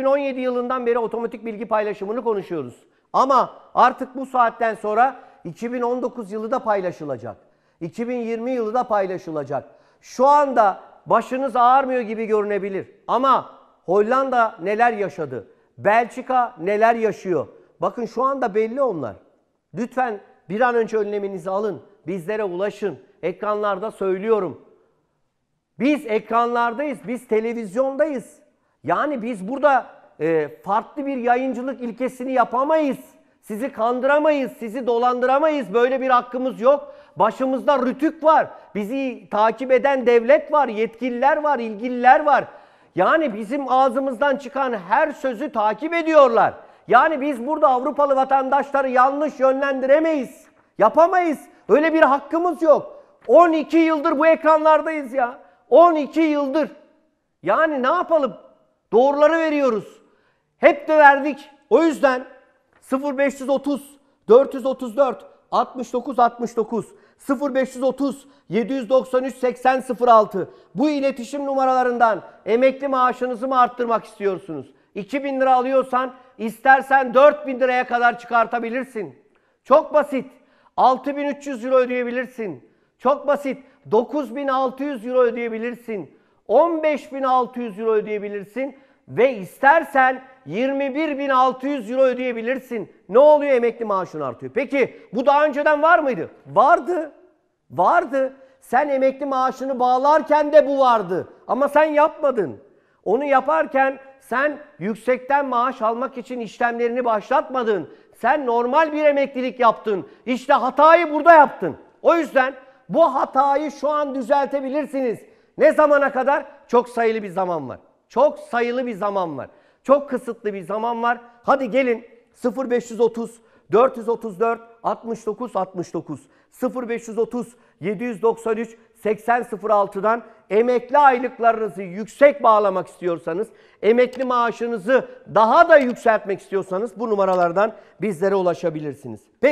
2017 yılından beri otomatik bilgi paylaşımını konuşuyoruz. Ama artık bu saatten sonra 2019 yılı da paylaşılacak. 2020 yılı da paylaşılacak. Şu anda başınız ağarmıyor gibi görünebilir. Ama Hollanda neler yaşadı? Belçika neler yaşıyor? Bakın şu anda belli onlar. Lütfen bir an önce önleminizi alın. Bizlere ulaşın. Ekranlarda söylüyorum. Biz ekranlardayız, biz televizyondayız. Yani biz burada e, farklı bir yayıncılık ilkesini yapamayız. Sizi kandıramayız, sizi dolandıramayız. Böyle bir hakkımız yok. Başımızda rütük var. Bizi takip eden devlet var, yetkililer var, ilgililer var. Yani bizim ağzımızdan çıkan her sözü takip ediyorlar. Yani biz burada Avrupalı vatandaşları yanlış yönlendiremeyiz. Yapamayız. Öyle bir hakkımız yok. 12 yıldır bu ekranlardayız ya. 12 yıldır. Yani ne yapalım? Doğruları veriyoruz. Hep de verdik. O yüzden 0530 434 69 69 0530 793 8006 bu iletişim numaralarından emekli maaşınızı mı arttırmak istiyorsunuz? 2000 lira alıyorsan istersen 4000 liraya kadar çıkartabilirsin. Çok basit. 6300 euro ödeyebilirsin. Çok basit. 9600 euro ödeyebilirsin. 15.600 euro ödeyebilirsin ve istersen 21.600 euro ödeyebilirsin. Ne oluyor? Emekli maaşın artıyor. Peki bu daha önceden var mıydı? Vardı. Vardı. Sen emekli maaşını bağlarken de bu vardı. Ama sen yapmadın. Onu yaparken sen yüksekten maaş almak için işlemlerini başlatmadın. Sen normal bir emeklilik yaptın. İşte hatayı burada yaptın. O yüzden bu hatayı şu an düzeltebilirsiniz. Ne zamana kadar? Çok sayılı bir zaman var. Çok sayılı bir zaman var. Çok kısıtlı bir zaman var. Hadi gelin 0530 434 69 69 0530 793 8006'dan emekli aylıklarınızı yüksek bağlamak istiyorsanız, emekli maaşınızı daha da yükseltmek istiyorsanız bu numaralardan bizlere ulaşabilirsiniz. Peki